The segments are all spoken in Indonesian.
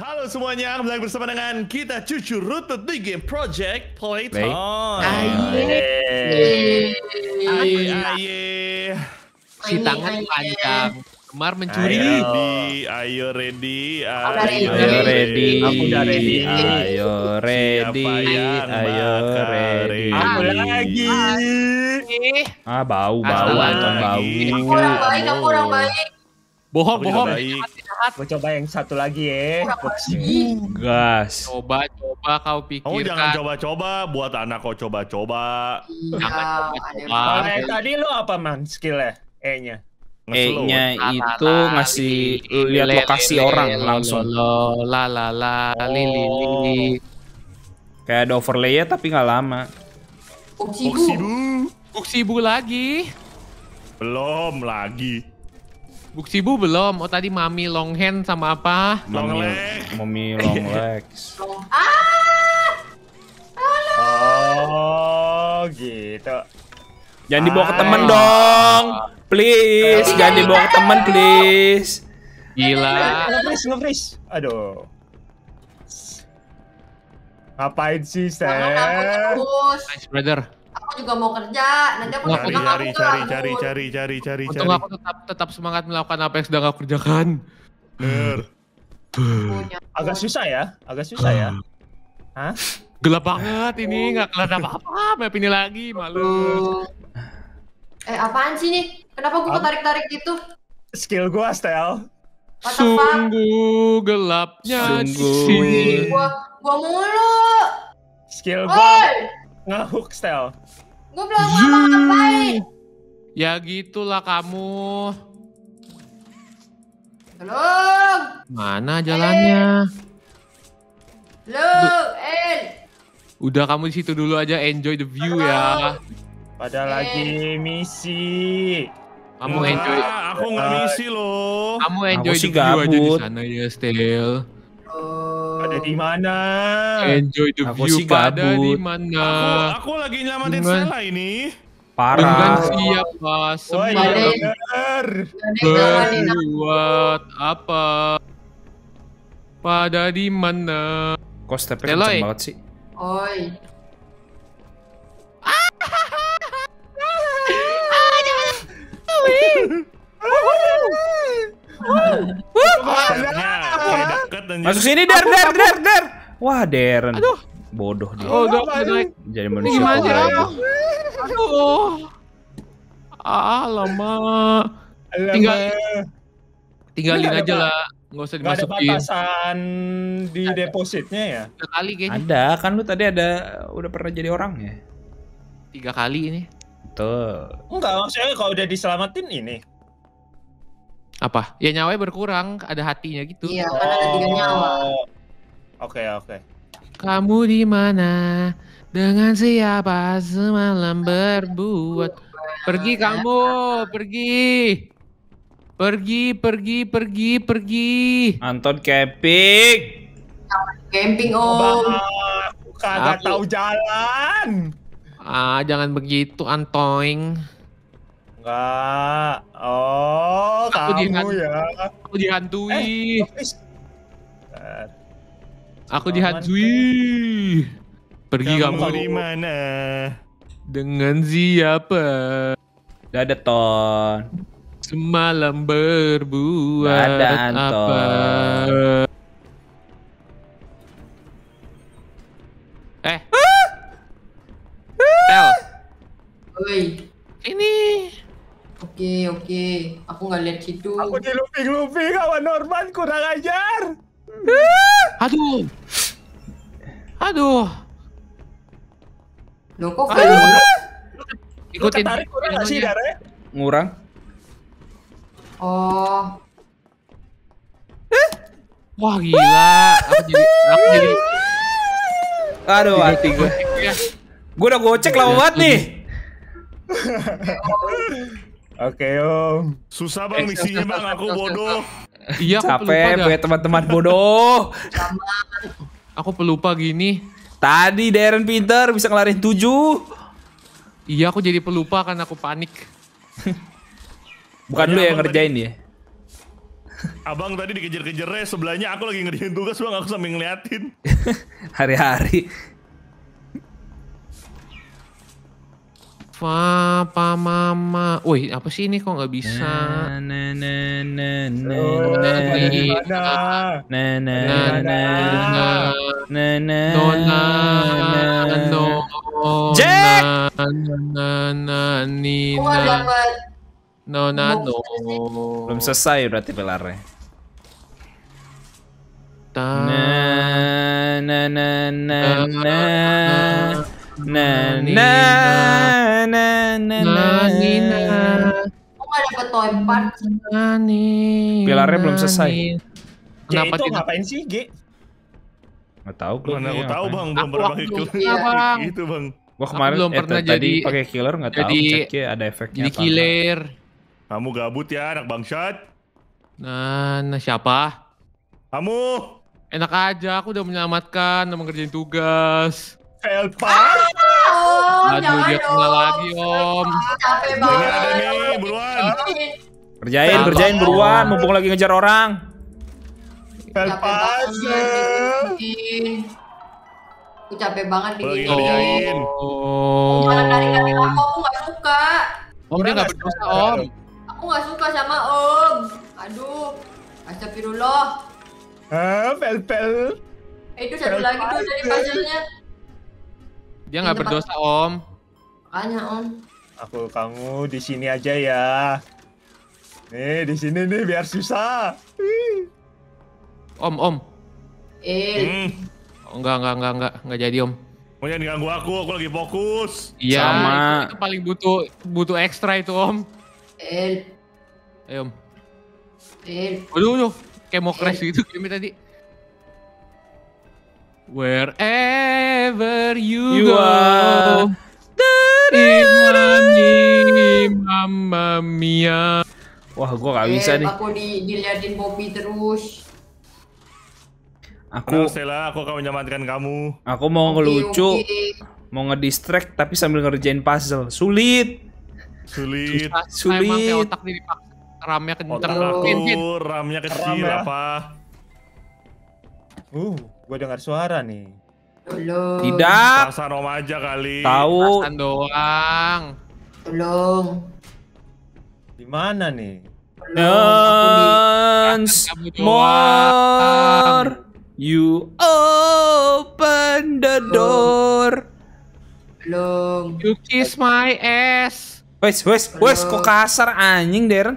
Halo semuanya, kembali bersama dengan kita Cucu Rutut di game Project Playtime. Aye. Aye. Aye. Si tangan panjang. Kemar mencuri. Ayo ready, ayo ready, ayo, ready. Aku udah ready. Ayo ready, ayo ready. Aku lagi. Ah bau, bau, Anton bau. Aku orang baik, aku orang baik. Bohong, aku bohong. mau coba yang satu lagi ya. Gas. Coba, coba kau pikir, oh, jangan coba-coba. Buat anak kau coba-coba. ya, coba tadi lo apa man skillnya? Eh? E-nya. E-nya itu masih lihat lokasi orang langsung. La la la lili. Oh. Kayak ada overlay ya tapi nggak lama. Kuksibu. Kuksibu lagi. Belum lagi bu belum. Oh tadi Mami long hand sama apa? Long leg, Mami long legs. ah! Oh gitu. Jangan dibawa ke ah. temen dong. Please, jangan dibawa ke temen please. Gila. Nge-freeze, nge-freeze. Aduh. Ngapain sih, saya? Nice brother aku juga mau kerja nanti aku cari cari aku cari, cari cari cari cari untung cari aku tetap tetap semangat melakukan apa yang sedang aku kerjakan ner. agak susah ya agak susah ya Hah? gelap banget ini nggak kelar apa-apa map ini lagi malu eh apaan sih nih kenapa gue ketarik-tarik gitu skill gue stel sungguh gelapnya sungguh gua gua mulu skill gue ngehook style. Gue belum ngomong ngapain. Ya gitulah kamu. Tolong. Mana jalannya? Lu, El. Udah kamu di situ dulu aja enjoy the view ya. pada lagi misi. Kamu enjoy. Ah, aku nggak misi loh. Kamu enjoy aku the view aja di sana ya, Stel ada di mana? Enjoy the aku view pada di mana? Aku, lagi nyelamatin Sela ini. Parah. Dengan siapa semua iya, berbuat apa? Pada di mana? Kok stepnya kenceng eh. banget sih? Oi. Ah, banget dan Masuk sini, Der, Der, Der, Der. Wah, Deren. Aduh. Bodoh dia. Oh, gak naik. Jadi manusia. Gimana ya? Aduh. Alamak. Ah, Alamak. Tinggal tinggalin aja lah. Gak usah dimasukin. ada batasan di depositnya ya? Tiga kali kayaknya. Ada, kan lu tadi ada udah pernah jadi orang ya? Tiga kali ini. Tuh. Enggak, maksudnya kalau udah diselamatin ini apa? Ya nyawanya berkurang, ada hatinya gitu. Iya, karena ada tiga nyawa. Oh, oke, oke. Kamu di mana? Dengan siapa semalam iya, berbuat? Pergi kamu, pergi. Pergi, pergi, pergi, pergi. Anton camping. Camping om. kagak tahu jalan. Ah, jangan begitu Antoing. Enggak. Oh, aku kamu dihantui. ya. Aku dihantui. Eh, aku dihantui. Pergi kamu. Kamu di mana? Dengan siapa? Gak ada Ton. Semalam berbuat ada apa? Eh. Ah! Ah! Ini Oke, oke. Aku nggak lihat situ. Aku di Luffy, Luffy kawan Norman kurang ajar. Aduh. Aduh. Loh kok fail? Ikutin. Tarik kurang nggak ya? Ngurang. Oh. Wah gila. Aku jadi, aku jadi. Aduh, hati gue. Gue udah gocek lama iya, banget nih. Oke om. Susah bang eh, misinya bang, aku bodoh. Iya Capek gue teman-teman bodoh. aku pelupa gini. Tadi Darren pinter bisa ngelarin tujuh. Iya aku jadi pelupa karena aku panik. Bukan iya, lu yang ngerjain ya? Abang tadi dikejar kejar sebelahnya aku lagi ngerjain tugas bang aku sambil ngeliatin. Hari-hari. Papa Mama. Woi, apa sih ini kok nggak bisa? ne ne ne ne ne ne ne ne ne ne ne ne ne ne ne ne ne ne No no. Belum selesai berarti na na na na na na na na na na na nggak na toy part na Pilarnya belum selesai Kenapa itu ngapain sih na Gak tau na na na na bang Belum na na na na bang Wah gitu, kemarin belum ya, pernah jadi na killer na na na ada efeknya Jadi killer Kamu gabut ya anak na Nah, nah siapa? Kamu Enak aja aku udah menyelamatkan sama ngerjain tugas Felpa, ah! Oh, Aduh, ya dia kena lagi, Om. Capek banget. Ada nih, buruan. Kerjain, kerjain buruan, mumpung lagi ngejar orang. Felpa, Aku capek banget di sini. Kerjain. Oh. Jangan dari kaki aku, aku suka. Om dia nggak berdosa om. Aku enggak suka sama om. Aduh, astagfirullah. Eh pel pel. itu satu lagi tuh dari puzzle-nya. Dia nggak berdosa om. Makanya om. Aku kamu di sini aja ya. Nih di sini nih biar susah. Om om. Eh. Hmm. Enggak oh, enggak enggak enggak enggak jadi om. Mau jangan ganggu aku, aku lagi fokus. Iya. Sama. Itu paling butuh butuh ekstra itu om. Eh. Ayo om. Eh. Waduh, waduh. Kayak mau crash gitu game tadi. Wherever you, you go, are, dari mama Mia. Wah, gua gak eh, bisa eh, nih. Aku di, diliatin Bobby terus. Aku Halo, Stella, aku akan menyelamatkan kamu. Aku mau ngelucu, okay, mau ngedistract tapi sambil ngerjain puzzle. Sulit. Sulit. sulit. Emang otak dipaksa. Ramnya kenceng. Otak aku, ramnya kecil Ram ya. apa? Uh, gua dengar suara nih. Tolong. Tidak. Pasar Roma aja kali. Tahu. Pasan doang. Tolong. Di mana nih? Dance more. You open the door. Tolong. You kiss my ass. Wes, wes, wes, kok kasar anjing, Der?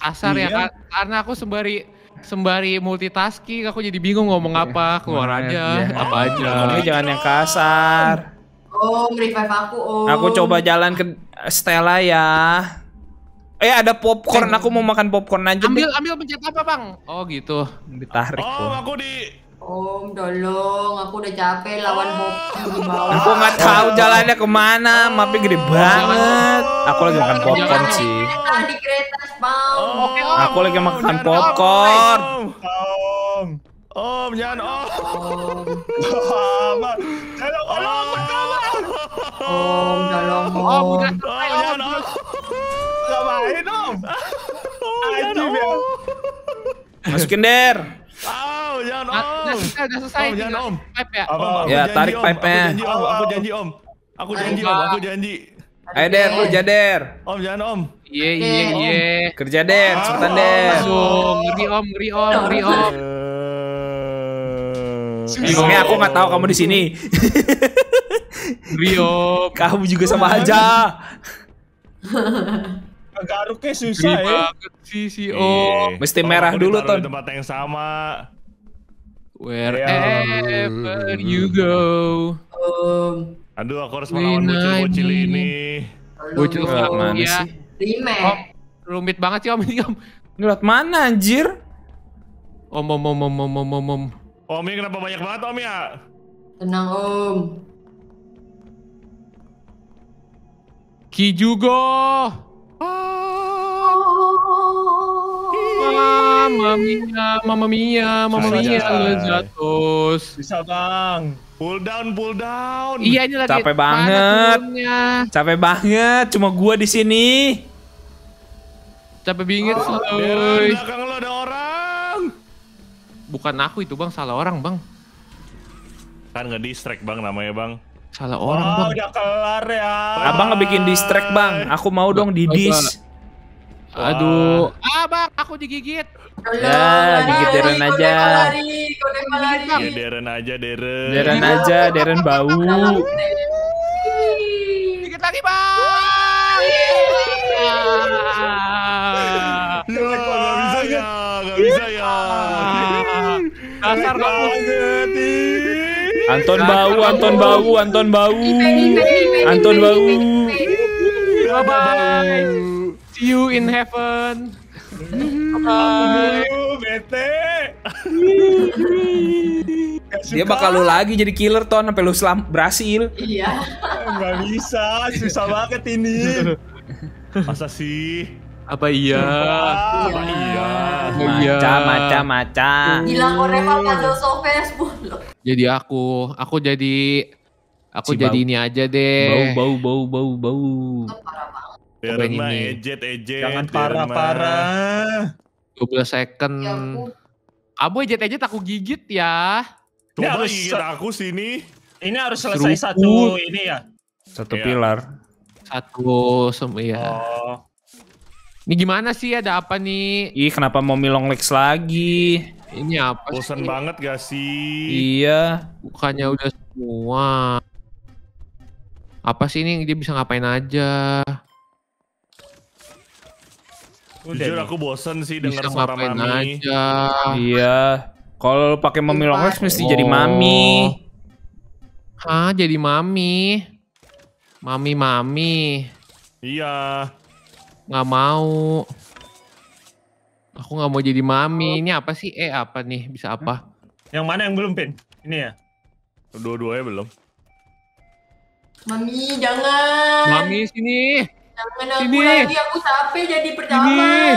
Kasar ya, iya. ya, karena aku sembari sembari multitasking aku jadi bingung ngomong yeah. apa keluar aja ya. apa oh, aja ngomongnya jangan yang kasar oh revive aku oh aku coba jalan ke Stella ya Eh ada popcorn, eh. aku mau makan popcorn aja. Ambil, ambil pencet apa bang? Oh gitu. Ditarik. Oh, aku di Om, tolong aku udah capek lawan ah. Bob Aku nggak tahu jalannya kemana, oh. mapnya gede banget. Aku lagi makan popcorn sih. Di kereta oh, Aku lagi makan popcorn. Om, om jangan om. Om, tolong om, om, tolong om. Om, jangan om. Ngapain om? Anjing om, Masukin der. om ah jangan ya, om. Udah selesai, udah selesai. Om, jangan ya, om. Pipe ya. Apa, ya, om, ya, tarik pipe-nya. Aku janji om. Aku janji om. Aku janji. Ayo Der, lu jader. Om jangan om. Iya iya iya. Kerja Der, ah. cepetan Der. Langsung ngeri om, ngeri om, ngeri om. Emangnya eh. aku nggak tahu kamu di sini. Rio, kamu juga sama aja. Garuknya susah ya. banget si Om. Mesti merah dulu, Ton. tempat yang sama. Wherever iya. you hmm. go. Um, Aduh, aku harus melawan bocil-bocil ini. Bocil mana ya. sih? Oh, rumit banget sih om ini om. mana anjir? Om om om om om om om om. Om ini kenapa banyak banget om ya? Tenang om. Ki juga. Oh. Mamma mia, mamma mia, mamma mia, lezatos. Bisa bang. Pull down, pull down. Iya ini lagi. Capek banget. Capek banget. Cuma gua di sini. Capek bingit oh, Di belakang lo ada orang. Bukan aku itu bang, salah orang bang. Kan nggak distract bang namanya bang. Salah orang oh, bang. udah kelar ya. Abang nggak bikin distract bang. Aku mau dong di dis. Aduh. Ah, Bang, aku digigit. Ya, digigit Deren aja. Ya, Deren aja, Deren. Deren aja, Deren bau. Digigit lagi, Bang. Ya, bisa ya, nggak bisa ya. Kasar bau, Anton bau, Anton bau, Anton bau. Anton bau. Bye bye. See you in heaven. bete. Dia bakal lu lagi jadi killer ton sampai lu selam berhasil. Iya. Enggak bisa, susah banget ini. Masa sih? Apa iya? iya? Apa iya? Macam macam macam. Hilang kok pada kado sofes Jadi aku, aku jadi Aku jadi ini aja deh. Bau, bau, bau, bau, bau. Parah banget. Iya, Biarin lah ejet ejet. Jangan iya, parah parah. 12 second. Ya, Abu ejet ejet aku gigit ya. Ini Coba harus gigit aku sini. Ini harus selesai Seruput. satu ini ya. Satu ya. pilar. Satu semua ya. Oh. Ini gimana sih ada apa nih? Ih kenapa mau milong legs lagi? Ini apa Bosan sih? banget gak sih? Iya. Bukannya udah semua. Apa sih ini dia bisa ngapain aja? Udah Jujur nih. aku bosen sih dengar suara mami. Aja. Iya. Kalau pakai mami longhorns mesti oh. jadi mami. Hah, jadi mami. Mami-mami. Iya. Nggak mau. Aku nggak mau jadi mami. Oh. Ini apa sih? Eh, apa nih? Bisa hmm? apa? Yang mana yang belum, Pin? Ini ya? Dua-duanya belum. Mami, jangan. Mami, sini. Jangan aku ini. lagi, aku capek jadi pertama. Ini.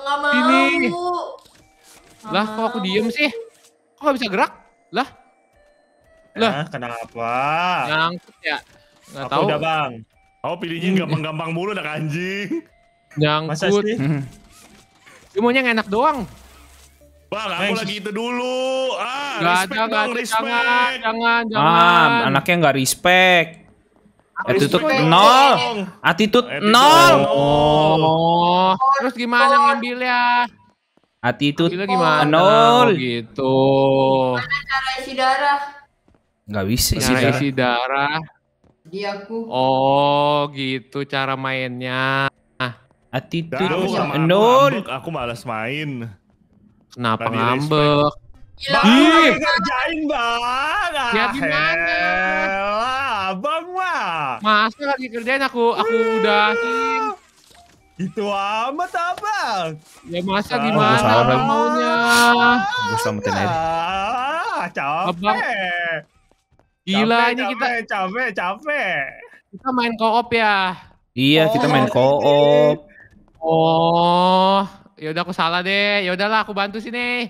Nggak mau. Ini. Nggak lah, kok aku diem sih? Kok nggak bisa gerak? Lah? Ya, lah? Eh, kenapa? Nyangkut ya? Nggak tahu. udah bang. Kau oh, pilihnya gampang-gampang mulu dah anjing. Nyangkut. Masa sih? enak doang. Bang, aku Thanks. lagi itu dulu. Ah, gak respect ada, dong, gak respect. Jangan, ah, jangan, jangan. Ah, anaknya nggak respect. Attitude nol. Attitude oh. nol. Oh. oh. Terus gimana ngambil ya? Attitude itu gimana? Nol. Oh, gitu. Gimana cara isi darah? Gak bisa isi darah. Isi darah. Di aku. Oh, gitu cara mainnya. Nah. attitude nol. Aku malas main. Kenapa ngambek? Bang, ngerjain bang. Ya gimana? Masa lagi kerjain aku, aku Wih. udah Itu amat abang. Ya masa ah, gimana abang maunya? Gue selamatin aja. Ah, capek. Abang. Gila capek, ini kita. Capek, capek. Kita main co-op ya. Iya, oh, kita main oh, co-op. Oh, ya udah aku salah deh. Ya udahlah aku bantu sini.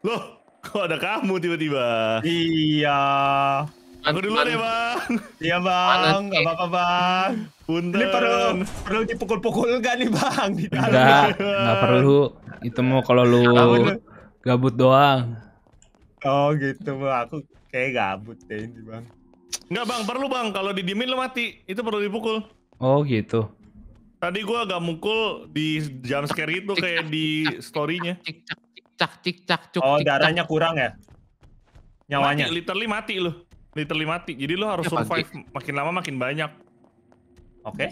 Loh, kok ada kamu tiba-tiba? Iya. Aku duluan ya bang. Iya bang, nggak apa-apa bang. Punten. Ini perlu perlu dipukul-pukul gak nih bang? Di enggak, nggak perlu. Itu mau kalau lu gabut doang. Oh gitu bang, aku kayak gabut deh ini bang. Enggak bang, perlu bang. Kalau didimin lu mati, itu perlu dipukul. Oh gitu. Tadi gua agak mukul di jam scare itu kayak di storynya. Cik cak cik cak cik Oh darahnya kurang ya? Nyawanya. Mati, literally mati lu literally mati. Jadi lo harus iya, survive makin lama makin banyak. Oke. Okay.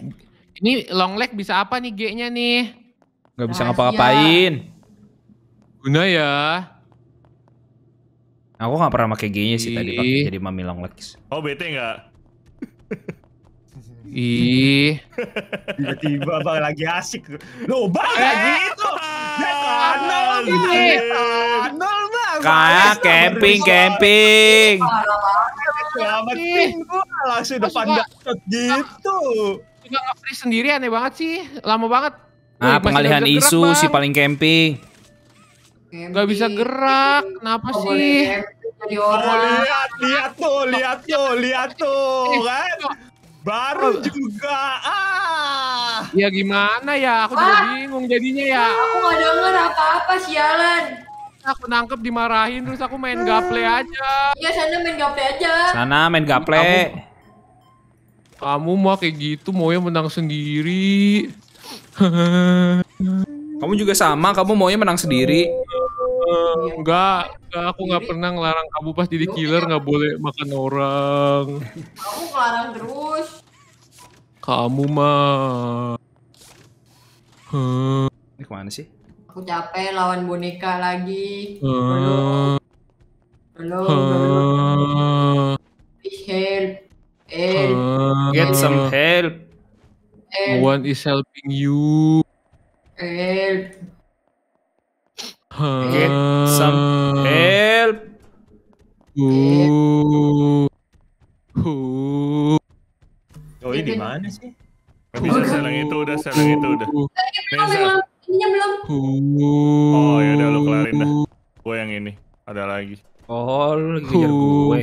Ini long leg bisa apa nih G-nya nih? Gak bisa ngapa-ngapain. Guna ya. Aku gak pernah pakai G-nya sih tadi pake jadi mami long legs. Oh bete gak? Ih. Tiba-tiba bang lagi asik. Lo bang eh, gitu. Ya kanal gitu. Kanal bang. Kayak camping camping selamatin gue langsung udah depan dapat gitu. Juga nge free sendiri aneh banget sih, lama banget. Nah, pengalihan isu bang. sih paling camping. Gak bisa gerak, kenapa sih? Oh, lihat, lihat tuh, lihat tuh, lihat tuh, eh, kan? Eh, Baru eh. juga, ah. Ya gimana ya, aku juga bingung jadinya ya. Aku gak denger apa-apa, sialan aku nangkep dimarahin terus aku main gaple aja. Iya sana main gaple aja. Sana main gaple. Kamu, kamu mah kayak gitu maunya menang sendiri. kamu juga sama, kamu maunya menang sendiri. enggak, enggak aku nggak pernah ngelarang kamu pas jadi killer nggak boleh makan orang. Kamu ngelarang terus. Kamu mah. Hmm. Ini kemana sih? aku capek lawan boneka lagi belum belum belum help help get some help no one is helping you help get some help Ooh. Ooh. Oh, ini di mana sih? Gak bisa selang itu udah, selang itu udah. Mesa. Oh ya udah lu kelarin dah. Gue yang ini. Ada lagi. Oh, lu lagi ngejar gue.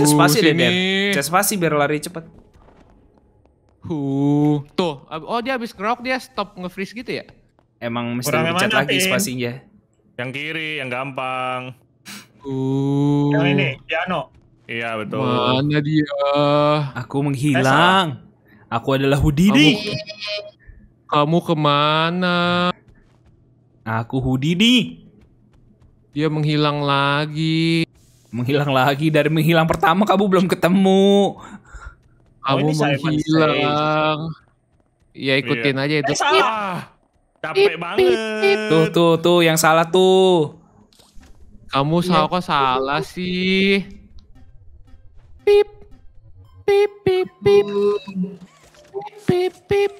Cas pasti deh, Den. Cas biar lari cepet. Huh. Tuh, oh dia habis kerok dia stop nge gitu ya? Emang mesti dicat lagi spasinya. Yang kiri, yang gampang. Uh. Yang ini, piano. Iya betul. Mana dia? Aku menghilang. Aku adalah Hudidi. Kamu, kamu kemana? Aku Hudidi. Dia menghilang lagi. Menghilang lagi dari menghilang pertama kamu belum ketemu. Kamu oh, menghilang. Ya ikutin yeah. aja itu. Eh, salah. Capek banget. Tuh tuh tuh yang salah tuh. Kamu iya. salah kok salah sih. Pip pip pip pip pip pip.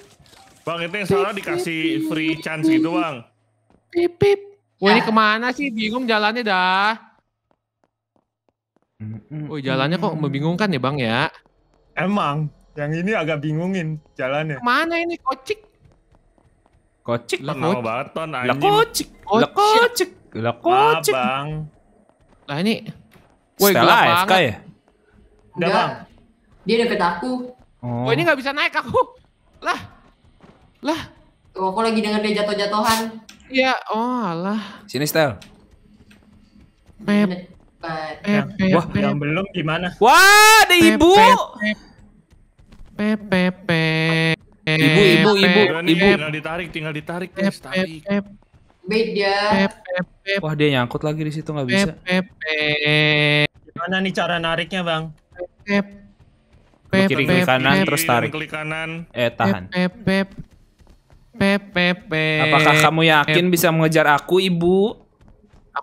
Bang itu yang salah dikasih free chance gitu bang. Pip pip. Wah ini ya. kemana sih? Bingung jalannya dah. Oh jalannya kok membingungkan ya bang ya? Emang. Yang ini agak bingungin jalannya. Mana ini kocik? Kocik. Lah kocik. banget ton anjing. Lah kocik. Lah kocik. Lah kocik. Lah bang. Lah ini. Woi gelap AFK banget. ya? Udah bang. Dia deket aku. Oh. Woi ini gak bisa naik aku. Lah. Lah. Tuh, aku lagi denger dia jatuh-jatuhan. Ya, oh alah. Sini, Stel. Pep. Wah, pep. yang belum gimana? Wah, ada ibu. Pepe, pep, pep. Ibu, ibu, ibu, ibu. Tinggal ditarik, tinggal ditarik, pep, Beda. Pep, Wah, dia nyangkut lagi di situ nggak bisa. Pepe. Gimana nih cara nariknya, Bang? Pepe pep, kiri klik kanan terus tarik. Klik kanan. Eh tahan. Pep, pep, pep, pep, pep. Apakah kamu yakin pep. bisa mengejar aku, Ibu?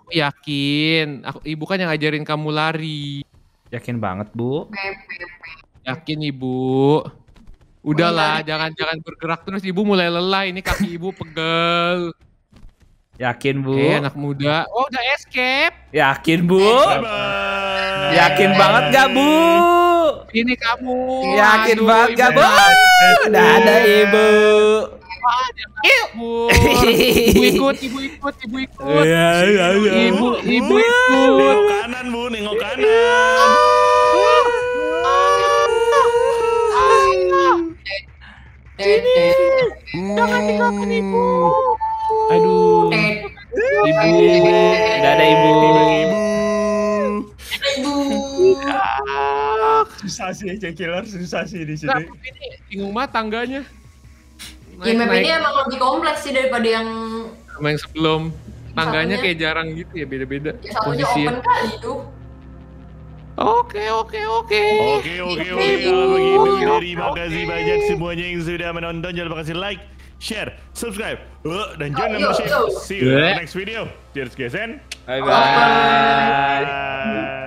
Aku yakin. Aku Ibu kan yang ngajarin kamu lari. Yakin banget, Bu? Pep, pep, pep. Yakin, Ibu. Udahlah, jangan-jangan bergerak terus Ibu mulai lelah. Ini kaki Ibu pegel. Yakin bu? Oke, eh, anak muda. Oh udah escape. Yakin bu? Yakin banget gak bu? Ini kamu. Yakin Aduh, banget Bu? Udah ada Ibu. ibu. ibu ikut, ibu ikut, ibu ikut. Iya, iya, iya. Ibu, ibu kanan, Bu, nengok kanan. ibu. susah sih killer susah sih di sini. Nah, ini bingung mah tangganya. Ya, naik, ya, map naik. ini emang lebih kompleks sih daripada yang sama yang sebelum. Tangganya kayak jarang gitu ya beda-beda. Ya, Posisi open kali itu. Oke oke oke. Oke oke oke. Kalau begitu terima kasih banyak semuanya yang sudah menonton. Jangan lupa kasih like, share, subscribe, uh, dan join membership. See you in the next video. Cheers guys and bye bye. bye.